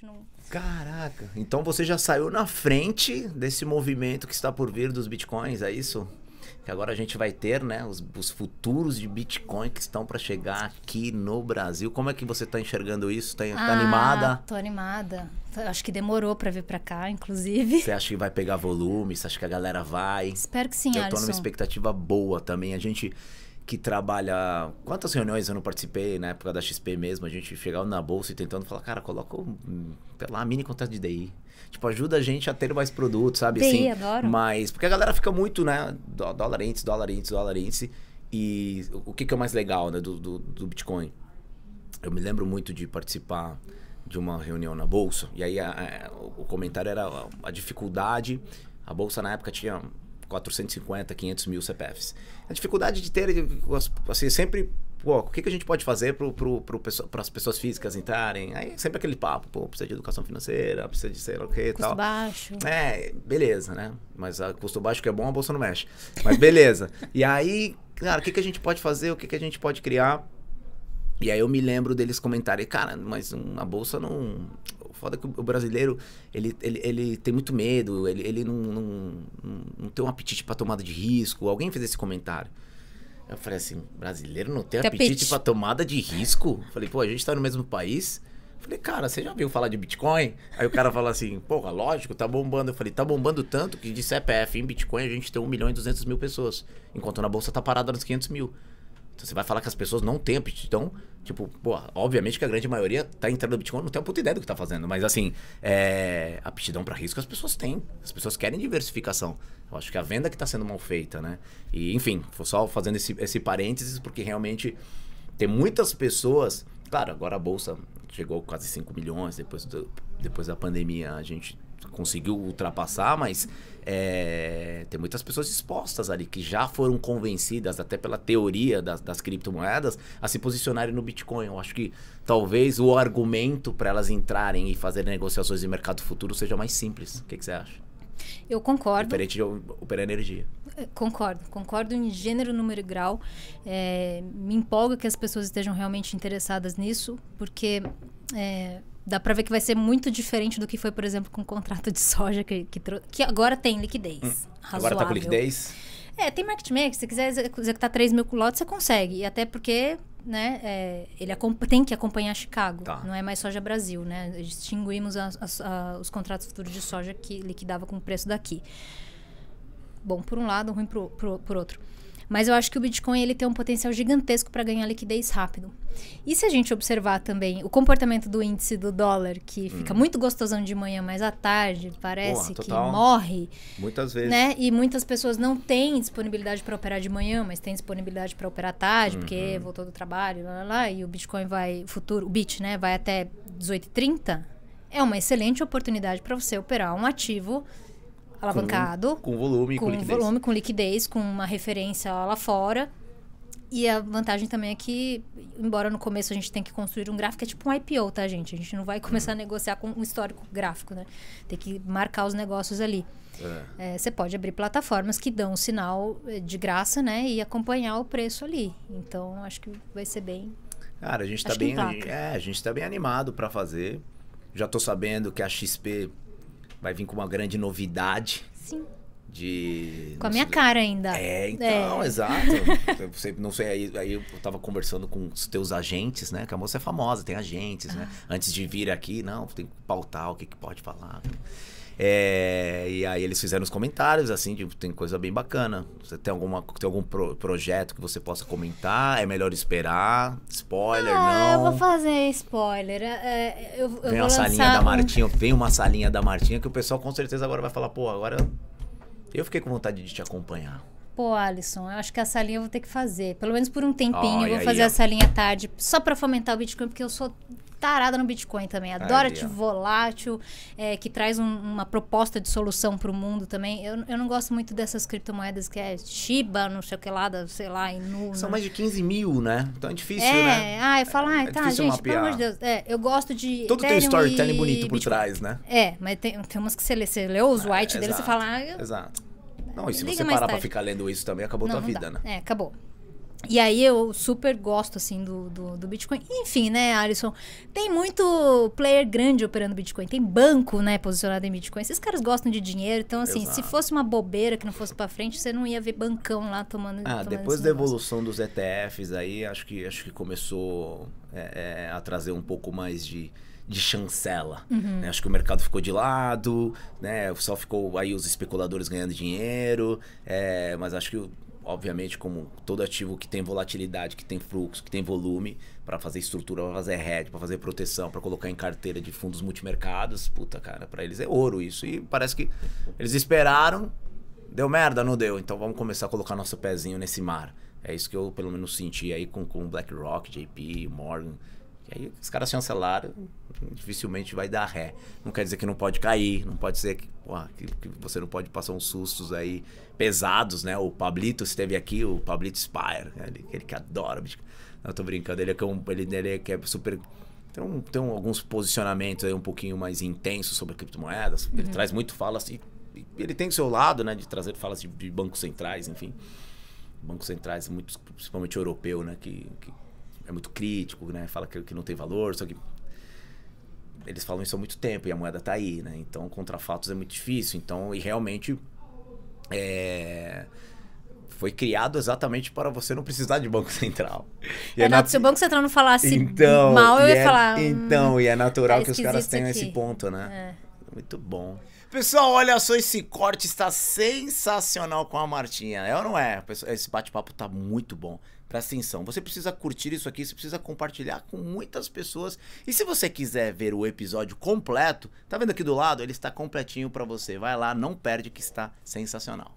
gente não. Caraca! Então você já saiu na frente desse movimento que está por vir dos bitcoins, é isso? Que agora a gente vai ter, né? Os, os futuros de Bitcoin que estão para chegar aqui no Brasil. Como é que você está enxergando isso? Tá, tá ah, tá animada? Tô animada. Acho que demorou para vir para cá, inclusive. Você acha que vai pegar volume? Você acha que a galera vai? Espero que sim, Eu tô Alisson. numa expectativa boa também. A gente que trabalha. Quantas reuniões eu não participei na época da XP mesmo? A gente chegava na bolsa e tentando falar, cara, coloca, um, sei lá, mini contrato de DI. Tipo, ajuda a gente a ter mais produtos, sabe? Sim, assim, adoro. Mas, porque a galera fica muito, né? Dólar índice, dólar índice, dólar índice. E o que, que é o mais legal, né? Do, do, do, Bitcoin. Eu me lembro muito de participar de uma reunião na bolsa. E aí a, a, o comentário era a, a dificuldade. A bolsa na época tinha 450, 500 mil CPFs. A dificuldade de ter, assim, sempre, pô, o que, que a gente pode fazer para pro, pro, as pessoas físicas entrarem? Aí sempre aquele papo, pô, precisa de educação financeira, precisa de sei lá o que e tal. Custo baixo. É, beleza, né? Mas a ah, custo baixo que é bom, a bolsa não mexe. Mas beleza. e aí, cara, o que, que a gente pode fazer, o que, que a gente pode criar? E aí eu me lembro deles comentarem, cara, mas uma bolsa não foda que o brasileiro, ele, ele, ele tem muito medo, ele, ele não, não, não tem um apetite para tomada de risco. Alguém fez esse comentário. Eu falei assim, brasileiro não tem, tem apetite, apetite para tomada de risco? Falei, pô, a gente tá no mesmo país. Falei, cara, você já viu falar de Bitcoin? Aí o cara fala assim, porra, lógico, tá bombando. Eu falei, tá bombando tanto que de CPF em Bitcoin a gente tem 1 milhão e 200 mil pessoas, enquanto na bolsa tá parada nos 500 mil. Então, você vai falar que as pessoas não têm aptidão. Então, tipo, pô, obviamente que a grande maioria tá entrando no Bitcoin, não tem a puta ideia do que tá fazendo. Mas, assim, é, aptidão para risco as pessoas têm. As pessoas querem diversificação. Eu acho que a venda que tá sendo mal feita, né? E, enfim, vou só fazendo esse, esse parênteses, porque realmente tem muitas pessoas... Claro, agora a bolsa chegou quase 5 milhões depois, do, depois da pandemia. A gente conseguiu ultrapassar, mas é, tem muitas pessoas expostas ali que já foram convencidas, até pela teoria das, das criptomoedas, a se posicionarem no Bitcoin. Eu acho que talvez o argumento para elas entrarem e fazerem negociações de mercado futuro seja mais simples. O que, que você acha? Eu concordo. Diferente de operar energia. É, concordo, concordo em gênero, número e grau. É, me empolga que as pessoas estejam realmente interessadas nisso, porque é, dá para ver que vai ser muito diferente do que foi, por exemplo, com o contrato de soja, que, que, que agora tem liquidez. Hum, agora está com liquidez? É, tem market maker. Se quiser executar 3 mil lotes, você consegue. E até porque né, é, ele tem que acompanhar Chicago. Tá. Não é mais soja Brasil, né? Distinguimos a, a, a, os contratos futuros de soja que liquidava com o preço daqui. Bom, por um lado, ruim por, por outro. Mas eu acho que o Bitcoin ele tem um potencial gigantesco para ganhar liquidez rápido. E se a gente observar também o comportamento do índice do dólar, que hum. fica muito gostosão de manhã, mas à tarde parece Porra, que morre. Muitas vezes. Né? E muitas pessoas não têm disponibilidade para operar de manhã, mas têm disponibilidade para operar à tarde, uhum. porque voltou do trabalho, lá, lá, lá, e o Bitcoin vai, futuro, o Bit, né, vai até 18,30. É uma excelente oportunidade para você operar um ativo alavancado. Com, com volume, com, com liquidez. volume, com liquidez, com uma referência lá fora. E a vantagem também é que, embora no começo a gente tenha que construir um gráfico, é tipo um IPO, tá, gente? A gente não vai começar a negociar com um histórico gráfico, né? Tem que marcar os negócios ali. É. É, você é. pode abrir plataformas que dão sinal eh, de graça, né? E acompanhar o preço ali. Então, acho que vai ser bem. Cara, a gente tá bem. É, a gente tá bem animado para fazer. Já tô sabendo que a XP vai vir com uma grande novidade. Sim. De, com a minha cara ainda. É, é. então, é. exato. Eu, eu, não sei, aí, aí eu tava conversando com os teus agentes, né? Que a moça é famosa, tem agentes, né. ah. né? Antes de vir aqui, não, tem que pautar o que, que pode falar. Então. É, e aí eles fizeram os comentários, assim, tipo, tem coisa bem bacana. Você tem, alguma, tem algum pro, projeto que você possa comentar? É melhor esperar? Spoiler, ah, não? eu vou fazer spoiler. É, é eu, eu vem uma salinha da Martinha, vem uma salinha da Martinha que o pessoal com certeza agora vai falar, pô, agora eu fiquei com vontade de te acompanhar pô, Alisson, eu acho que essa linha eu vou ter que fazer. Pelo menos por um tempinho, oh, eu vou fazer aí, essa linha tarde, só para fomentar o Bitcoin, porque eu sou tarada no Bitcoin também. Adoro ativo volátil, é, que traz um, uma proposta de solução para o mundo também. Eu, eu não gosto muito dessas criptomoedas que é Shiba, não sei o que lá, da, sei lá, Inu. Né? São mais de 15 mil, né? Então é difícil, é, né? Ah, eu falo, é, ah, tá, gente, mapear. pelo amor de Deus. É, eu gosto de. Todo tem storytelling e... bonito por trás, né? É, mas tem, tem umas que você lê, você lê os é, white é, dele, exato, você fala. Ah, eu... Exato não, e se você parar pra ficar lendo isso também, acabou não, tua não vida, dá. né? É, acabou. E aí eu super gosto, assim, do, do, do, Bitcoin. Enfim, né, Alisson? Tem muito player grande operando Bitcoin. Tem banco, né, posicionado em Bitcoin. Esses caras gostam de dinheiro. Então, assim, Exato. se fosse uma bobeira que não fosse para frente, você não ia ver bancão lá tomando... Ah, tomando depois da evolução dos ETFs aí, acho que, acho que começou é, é, a trazer um pouco mais de de chancela. Uhum. Né? Acho que o mercado ficou de lado, né? Só ficou aí os especuladores ganhando dinheiro, é, mas acho que o, obviamente, como todo ativo que tem volatilidade, que tem fluxo, que tem volume, para fazer estrutura, para fazer hedge, para fazer proteção, para colocar em carteira de fundos multimercados, puta, cara, para eles é ouro isso. E parece que eles esperaram, deu merda, não deu. Então vamos começar a colocar nosso pezinho nesse mar. É isso que eu, pelo menos, senti aí com, com BlackRock, JP, Morgan. E aí os caras chancelaram, dificilmente vai dar ré. Não quer dizer que não pode cair, não pode ser que, porra, que, que você não pode passar uns sustos aí pesados, né? O Pablito esteve aqui, o Pablito Spire, né? ele, ele que adora. Não, tô brincando, ele é, é um, ele, ele é, é super. Tem, um, tem um, alguns posicionamentos aí um pouquinho mais intensos sobre criptomoedas. Ele uhum. traz muito falas. E, e, ele tem o seu lado, né? De trazer falas de, de bancos centrais, enfim. Bancos centrais, muito, principalmente europeu, né? que, que é muito crítico, né? Fala que, que não tem valor, só que eles falam isso há muito tempo e a moeda está aí, né? Então, contra fatos é muito difícil. Então, e realmente é... foi criado exatamente para você não precisar de Banco Central. E é, é nat... se o Banco Central não falasse então, mal, eu ia é, falar. Então, hum, e é hum, natural tá que os caras tenham aqui. esse ponto, né? É. Muito bom. Pessoal, olha só, esse corte está sensacional com a Martinha. É ou não é? Esse bate-papo está muito bom. Presta atenção, você precisa curtir isso aqui, você precisa compartilhar com muitas pessoas. E se você quiser ver o episódio completo, tá vendo aqui do lado? Ele está completinho para você. Vai lá, não perde que está sensacional.